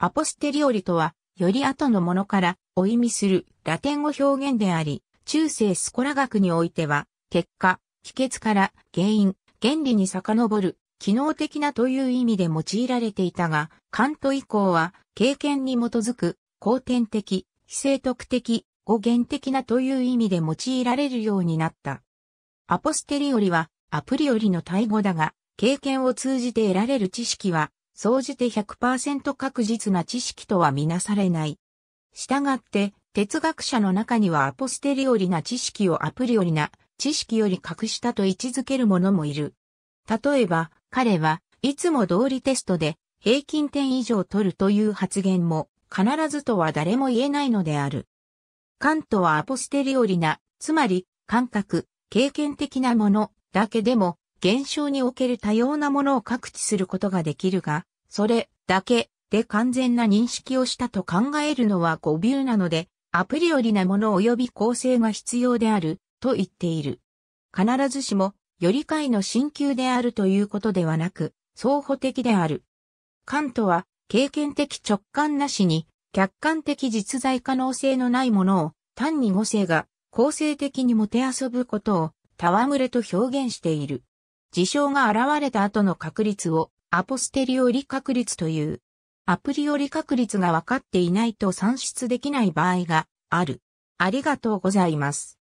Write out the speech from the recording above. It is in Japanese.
アポステリオリとは、より後のものから、を意味するラテン語表現であり、中世スコラ学においては、結果、秘訣から原因、原理に遡る、機能的なという意味で用いられていたが、カント以降は、経験に基づく、後天的、非正徳的、語源的なという意味で用いられるようになった。アポステリオリは、アプリオリの対語だが、経験を通じて得られる知識は、総じて100%確実な知識とはみなされない。したがって、哲学者の中にはアポステリオリな知識をアプリオリな知識より格下と位置づける者もいる。例えば、彼はいつも通りテストで平均点以上取るという発言も必ずとは誰も言えないのである。カントはアポステリオリな、つまり感覚、経験的なものだけでも現象における多様なものを確知することができるが、それだけで完全な認識をしたと考えるのは誤謬なので、アプリよりなもの及び構成が必要であると言っている。必ずしも、より解の進級であるということではなく、相補的である。カントは、経験的直感なしに、客観的実在可能性のないものを、単に語性が、構成的にもてあそぶことを、戯れと表現している。事象が現れた後の確率を、アポステリオリ確率という、アプリオリ確率が分かっていないと算出できない場合がある。ありがとうございます。